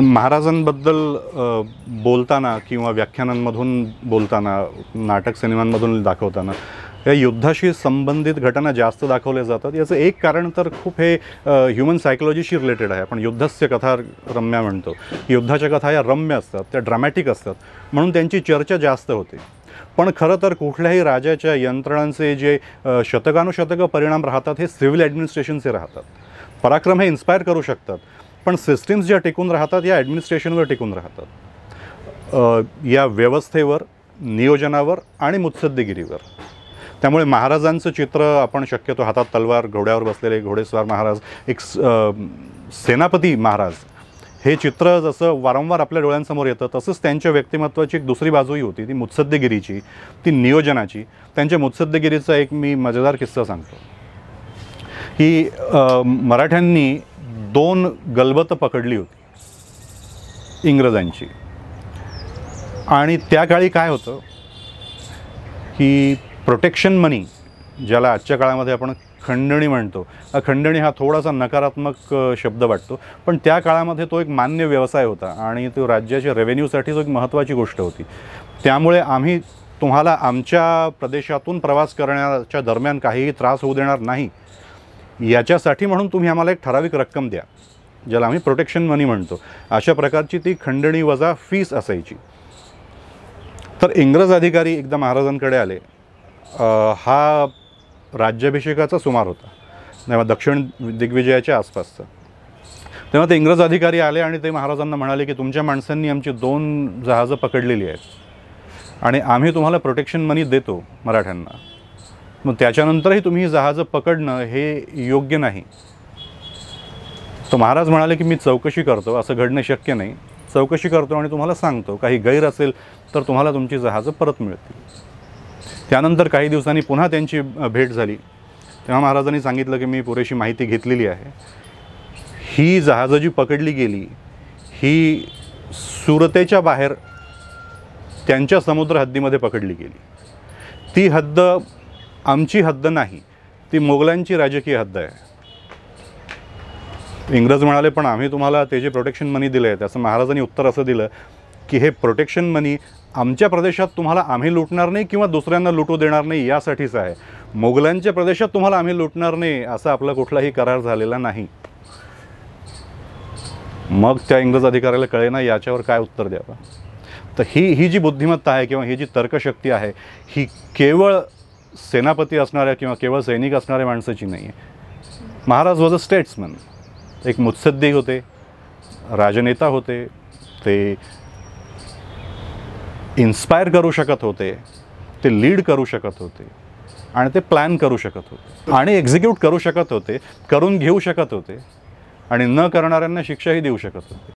महाराजांबद्दल बोलताना किंवा व्याख्यानांमधून बोलताना नाटक सिनेमांमधून दाखवताना या युद्धाशी संबंधित घटना जास्त दाखवल्या जातात याचं एक कारण तर खूप हे ह्युमन सायकोलॉजीशी रिलेटेड आहे आपण युद्धस्य कथा रम्या म्हणतो युद्धाच्या कथा या रम्य असतात त्या ड्रामॅटिक असतात म्हणून त्यांची चर्चा जास्त होते पण खरं तर कुठल्याही राजाच्या यंत्रणांचे जे शतकानुशतकं परिणाम राहतात हे सिव्हिल ॲडमिनिस्ट्रेशनचे राहतात पराक्रम हे इन्स्पायर करू शकतात पण सिस्टीम्स ज्या टिकून राहतात या ॲडमिनिस्ट्रेशनवर टिकून राहतात या व्यवस्थेवर नियोजनावर आणि मुत्सद्देगिरीवर त्यामुळे महाराजांचं चित्र आपण शक्यतो हातात तलवार घोड्यावर बसलेले घोडेस्वार महाराज एक सेनापती महाराज हे चित्र जसं वारंवार आपल्या डोळ्यांसमोर येतं तसंच त्यांच्या व्यक्तिमत्वाची एक दुसरी बाजूही होती ती मुत्सद्देगिरीची ती नियोजनाची त्यांच्या मुत्सद्देगिरीचा एक मी मजेदार किस्सा सांगतो की मराठ्यांनी दोन गलबतं पकडली होती इंग्रजांची आणि त्या काळी काय होतं की प्रोटेक्शन मनी ज्याला आजच्या काळामध्ये आपण खंडणी म्हणतो खंडणी हा थोडासा नकारात्मक शब्द वाटतो पण त्या काळामध्ये तो एक मान्य व्यवसाय होता आणि तो राज्याच्या रेव्हेन्यूसाठीच एक महत्त्वाची गोष्ट होती त्यामुळे आम्ही तुम्हाला आमच्या प्रदेशातून प्रवास करण्याच्या दरम्यान काहीही त्रास होऊ देणार नाही याच्यासाठी म्हणून तुम्ही आम्हाला एक ठराविक रक्कम द्या ज्याला आम्ही प्रोटेक्शन मनी म्हणतो अशा प्रकारची ती खंडणी वजा फीस असायची तर इंग्रज अधिकारी एकदा महाराजांकडे आले हा राज्याभिषेकाचा सुमार होता तेव्हा दक्षिण दिग्विजयाच्या आसपासचा तेव्हा ते इंग्रज अधिकारी आले आणि ते महाराजांना म्हणाले की तुमच्या माणसांनी आमची दोन जहाजं पकडलेली आहेत आणि आम्ही तुम्हाला प्रोटेक्शन मनी देतो मराठ्यांना मग त्याच्यानंतरही तुम्ही ही जहाजं पकडणं हे योग्य नाही तो महाराज म्हणाले की मी चौकशी करतो असं घडणे शक्य नाही चौकशी करतो आणि तुम्हाला सांगतो काही गैर असेल तर तुम्हाला तुमची जहाजं परत मिळतील त्यानंतर काही दिवसांनी पुन्हा त्यांची भेट झाली तेव्हा महाराजांनी सांगितलं की मी पुरेशी माहिती घेतलेली आहे ही जहाजं जी पकडली गेली ही सुरतेच्या बाहेर त्यांच्या समुद्र हद्दीमध्ये पकडली गेली ती हद्द आमची हद्द नाही ती मोगलांची राजकीय हद्द आहे इंग्रज म्हणाले पण आम्ही तुम्हाला ते जे प्रोटेक्शन मनी दिले आहे त्याचं महाराजांनी उत्तर असं दिलं की हे प्रोटेक्शन मनी आमच्या प्रदेशात तुम्हाला आम्ही लुटणार नाही किंवा दुसऱ्यांना लुटू देणार नाही यासाठीच आहे मोगलांच्या प्रदेशात तुम्हाला आम्ही लुटणार नाही असा आपला कुठलाही करार झालेला नाही मग त्या इंग्रज अधिकाऱ्याला कळे ना याच्यावर काय उत्तर द्यावं तर ही ही जी बुद्धिमत्ता आहे किंवा ही जी तर्कशक्ती आहे ही केवळ सेनापती असणाऱ्या किंवा केवळ सैनिक असणाऱ्या माणसाची नाही आहे महाराज वॉज अ स्टेट्समन एक मुत्सद्दी होते राजनेता होते ते इन्स्पायर करू शकत होते ते लीड करू शकत होते आणि ते प्लॅन करू शकत होते आणि एक्झिक्यूट करू शकत होते करून घेऊ शकत होते आणि न करणाऱ्यांना शिक्षाही देऊ शकत होते